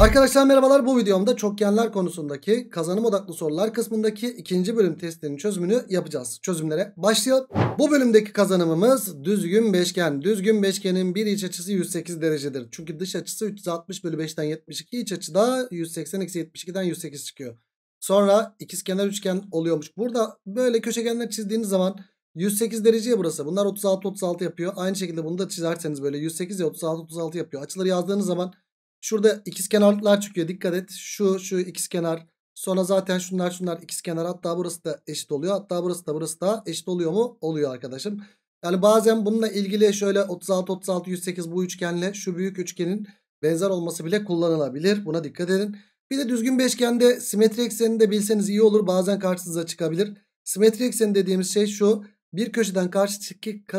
Arkadaşlar merhabalar bu videomda çokgenler konusundaki kazanım odaklı sorular kısmındaki ikinci bölüm testlerinin çözümünü yapacağız. Çözümlere başlayalım. Bu bölümdeki kazanımımız düzgün beşgen. Düzgün beşgenin bir iç açısı 108 derecedir. Çünkü dış açısı 360 bölü 5'ten 72 iç açı da 180 eksi 72'den 108 çıkıyor. Sonra ikizkenar üçgen oluyormuş. Burada böyle köşegenler çizdiğiniz zaman 108 dereceye burası. Bunlar 36 36 yapıyor. Aynı şekilde bunu da çizerseniz böyle 108 ya 36 36 yapıyor. Açıları yazdığınız zaman Şurada ikiz kenarlıklar çıkıyor. Dikkat et. Şu şu ikiz kenar. Sonra zaten şunlar şunlar ikiz kenar. Hatta burası da eşit oluyor. Hatta burası da burası da eşit oluyor mu? Oluyor arkadaşım. Yani bazen bununla ilgili şöyle 36 36 108 bu üçgenle şu büyük üçgenin benzer olması bile kullanılabilir. Buna dikkat edin. Bir de düzgün beşgende simetri eksenini de bilseniz iyi olur. Bazen karşınıza çıkabilir. Simetri ekseni dediğimiz şey şu. Bir köşeden karşı,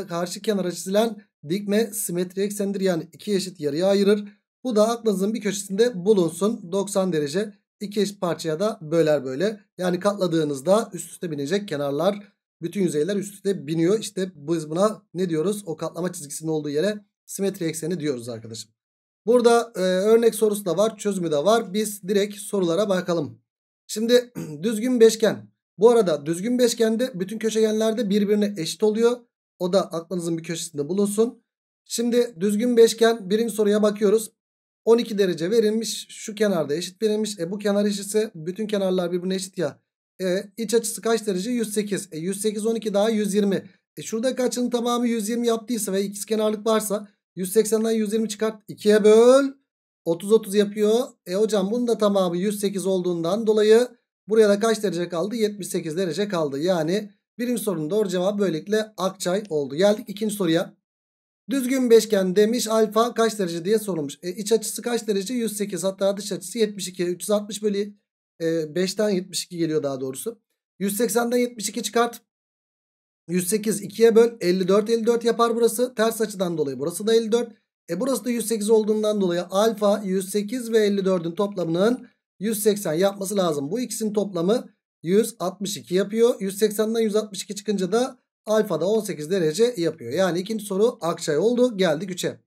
karşı kenara çizilen dikme simetri eksendir. Yani iki eşit yarıya ayırır. Bu da aklınızın bir köşesinde bulunsun. 90 derece iki eş parçaya da böler böyle. Yani katladığınızda üst üste binecek kenarlar bütün yüzeyler üst üste biniyor. İşte biz buna ne diyoruz? O katlama çizgisinin olduğu yere simetri ekseni diyoruz arkadaşım. Burada e, örnek sorusu da var. Çözümü de var. Biz direkt sorulara bakalım. Şimdi düzgün beşgen. Bu arada düzgün beşgende bütün köşegenlerde birbirine eşit oluyor. O da aklınızın bir köşesinde bulunsun. Şimdi düzgün beşgen birinci soruya bakıyoruz. 12 derece verilmiş. Şu kenarda eşit verilmiş. E bu kenar eşitse bütün kenarlar birbirine eşit ya. E iç açısı kaç derece? 108. E 108 12 daha 120. E şuradaki açının tamamı 120 yaptıysa ve ikiz kenarlık varsa 180'den 120 çıkart. 2'ye böl. 30 30 yapıyor. E hocam bunun da tamamı 108 olduğundan dolayı buraya da kaç derece kaldı? 78 derece kaldı. Yani birinci sorunun doğru cevabı böylelikle Akçay oldu. Geldik ikinci soruya. Düzgün beşgen demiş alfa kaç derece diye sorulmuş. E, iç açısı kaç derece? 108 hatta dış açısı 72. 360 bölü e, 5'ten 72 geliyor daha doğrusu. 180'den 72 çıkart. 108 2'ye böl 54 54 yapar burası. Ters açıdan dolayı burası da 54. E burası da 108 olduğundan dolayı alfa 108 ve 54'ün toplamının 180 yapması lazım. Bu ikisinin toplamı 162 yapıyor. 180'den 162 çıkınca da Alfa da 18 derece yapıyor. Yani ikinci soru akçay oldu. Geldik 3'e.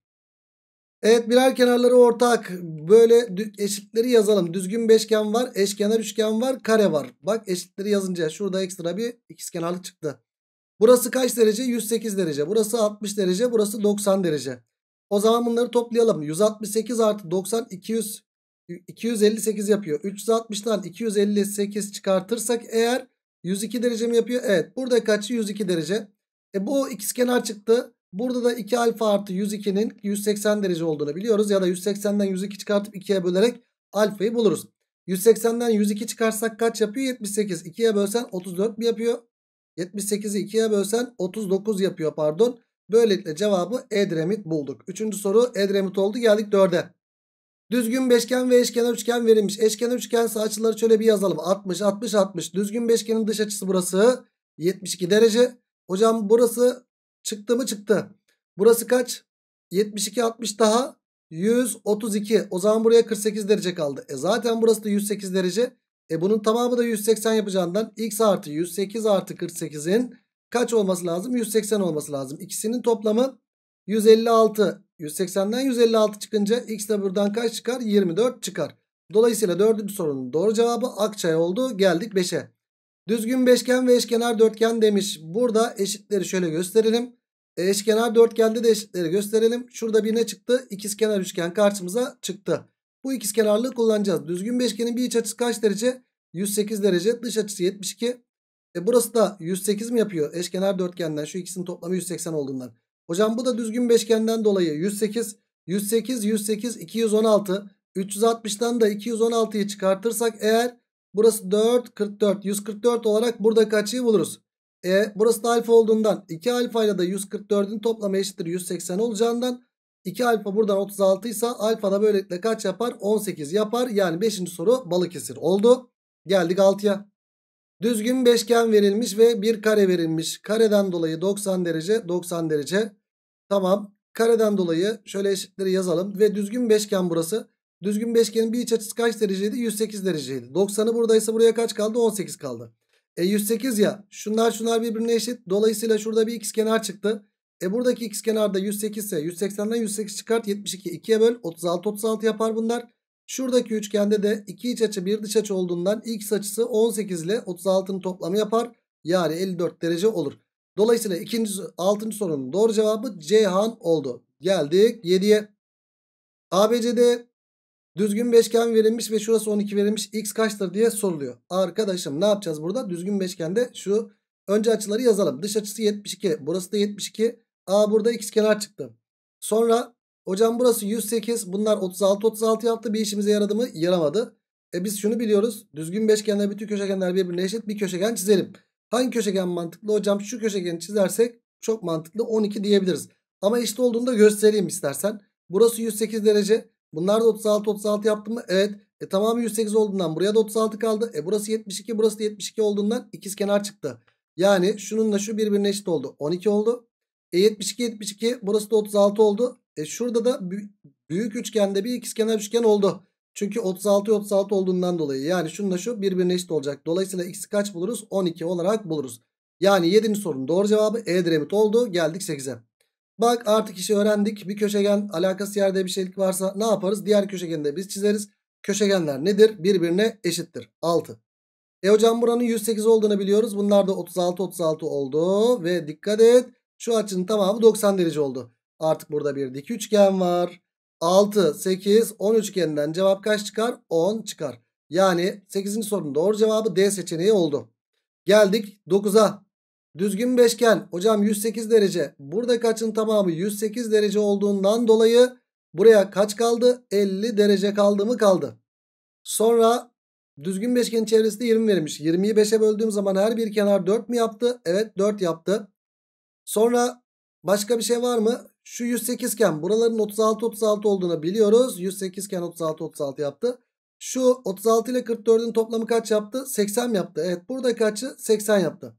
Evet birer kenarları ortak. Böyle eşitleri yazalım. Düzgün beşgen var. Eşkenar üçgen var. Kare var. Bak eşitleri yazınca şurada ekstra bir ikizkenarlık çıktı. Burası kaç derece? 108 derece. Burası 60 derece. Burası 90 derece. O zaman bunları toplayalım. 168 artı 90 200 258 yapıyor. 360'dan 258 çıkartırsak eğer 102 derece mi yapıyor? Evet. Burada kaçı? 102 derece. E bu ikizkenar çıktı. Burada da 2 alfa artı 102'nin 180 derece olduğunu biliyoruz. Ya da 180'den 102 çıkartıp 2'ye bölerek alfayı buluruz. 180'den 102 çıkarsak kaç yapıyor? 78. 2'ye bölsen 34 mi yapıyor? 78'i 2'ye bölsen 39 yapıyor pardon. Böylelikle cevabı Edremit bulduk. Üçüncü soru Edremit oldu. Geldik dörde. Düzgün beşgen ve eşkenar üçgen verilmiş. Eşkenar üçgense açıları şöyle bir yazalım. 60, 60, 60. Düzgün beşgenin dış açısı burası. 72 derece. Hocam burası çıktı mı çıktı. Burası kaç? 72, 60 daha. 132. O zaman buraya 48 derece kaldı. E zaten burası da 108 derece. E bunun tamamı da 180 yapacağından x artı 108 artı 48'in kaç olması lazım? 180 olması lazım. İkisinin toplamı 156. 180'den 156 çıkınca x de buradan kaç çıkar? 24 çıkar. Dolayısıyla dördüncü sorunun doğru cevabı Akçay oldu. Geldik 5'e. Düzgün beşgen ve eşkenar dörtgen demiş. Burada eşitleri şöyle gösterelim. eşkenar dörtgende de eşitleri gösterelim. Şurada bir ne çıktı? İkizkenar üçgen karşımıza çıktı. Bu ikizkenarlığı kullanacağız. Düzgün beşgenin bir iç açısı kaç derece? 108 derece. Dış açısı 72. E burası da 108 mi yapıyor? Eşkenar dörtgenden şu ikisinin toplamı 180 olduğundan. Hocam bu da düzgün beşgenden dolayı 108, 108, 108, 216. 360'dan da 216'yı çıkartırsak eğer burası 4, 44. 144 olarak burada açıyı buluruz. E, burası da alfa olduğundan 2 alfa ile de 144'ün toplamı eşittir 180 olacağından 2 alfa buradan 36 ise alfa da böylelikle kaç yapar? 18 yapar. Yani 5. soru Balıkesir oldu. Geldik 6'ya. Düzgün beşgen verilmiş ve bir kare verilmiş. Kareden dolayı 90 derece 90 derece. Tamam. Kareden dolayı şöyle eşitleri yazalım. Ve düzgün beşgen burası. Düzgün beşgenin bir iç açısı kaç dereceydi? 108 dereceydi. 90'ı buradaysa buraya kaç kaldı? 18 kaldı. E 108 ya. Şunlar şunlar birbirine eşit. Dolayısıyla şurada bir x kenar çıktı. E buradaki x kenarda 108 ise 180'den 108 çıkart 72 2'ye böl 36 36 yapar bunlar. Şuradaki üçgende de iki iç açı bir dış açı olduğundan x açısı 18 ile 36'nın toplamı yapar. Yani 54 derece olur. Dolayısıyla ikinci, altıncı sorunun doğru cevabı Ceyhan oldu. Geldik 7'ye. ABC'de düzgün beşgen verilmiş ve şurası 12 verilmiş. X kaçtır diye soruluyor. Arkadaşım ne yapacağız burada? Düzgün beşgende şu önce açıları yazalım. Dış açısı 72. Burası da 72. A burada x kenar çıktı. Sonra hocam burası 108. Bunlar 36 36 yaptı. Bir işimize yaradı mı? Yaramadı. E biz şunu biliyoruz. Düzgün beşgenler bütün köşegenler birbirine eşit. Bir köşegen çizelim. Hangi köşegen mantıklı? Hocam şu köşegeni çizersek çok mantıklı 12 diyebiliriz. Ama eşit işte olduğunu da göstereyim istersen. Burası 108 derece. Bunlar da 36 36 yaptım mı? Evet. E tamamı 108 olduğundan buraya da 36 kaldı. E burası 72 burası da 72 olduğundan ikiz kenar çıktı. Yani şununla şu birbirine eşit oldu. 12 oldu. E 72 72 burası da 36 oldu. E şurada da büyük üçgende bir ikiz kenar üçgen oldu. Çünkü 36 36 olduğundan dolayı yani şunla şu birbirine eşit olacak. Dolayısıyla x'i kaç buluruz? 12 olarak buluruz. Yani 7. sorunun doğru cevabı E'dir Emit oldu. Geldik 8'e. Bak artık işi öğrendik. Bir köşegen alakası yerde bir şeylik varsa ne yaparız? Diğer köşegeni de biz çizeriz. Köşegenler nedir? Birbirine eşittir. 6. E hocam buranın 108 olduğunu biliyoruz. Bunlar da 36 36 oldu. Ve dikkat et şu açının tamamı 90 derece oldu. Artık burada bir dik üçgen var. 6, 8, 10 üçgeninden cevap kaç çıkar? 10 çıkar. Yani 8. sorunun doğru cevabı D seçeneği oldu. Geldik 9'a. Düzgün beşgen. Hocam 108 derece. Buradaki kaçın tamamı 108 derece olduğundan dolayı buraya kaç kaldı? 50 derece kaldı mı? Kaldı. Sonra düzgün beşgenin çevresi 20 verilmiş. 20'yi 5'e böldüğüm zaman her bir kenar 4 mü yaptı? Evet 4 yaptı. Sonra başka bir şey var mı? Şu 108 iken buraların 36 36 olduğunu biliyoruz. 108 iken 36 36 yaptı. Şu 36 ile 44'ün toplamı kaç yaptı? 80 yaptı. Evet burada açı 80 yaptı.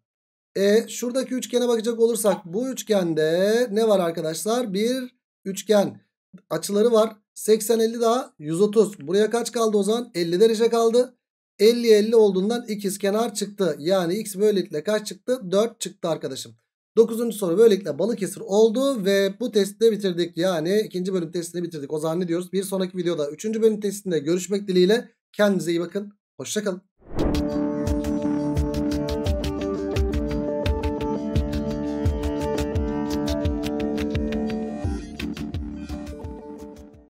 E şuradaki üçgene bakacak olursak bu üçgende ne var arkadaşlar? Bir üçgen açıları var. 80 50 daha 130. Buraya kaç kaldı o zaman? 50 derece kaldı. 50 50 olduğundan ikiz kenar çıktı. Yani x böylelikle kaç çıktı? 4 çıktı arkadaşım. Dokuzuncu soru böylelikle Balıkesir oldu ve bu testi bitirdik. Yani ikinci bölüm testini bitirdik. O zaman diyoruz? Bir sonraki videoda üçüncü bölüm testinde görüşmek dileğiyle. Kendinize iyi bakın. Hoşçakalın.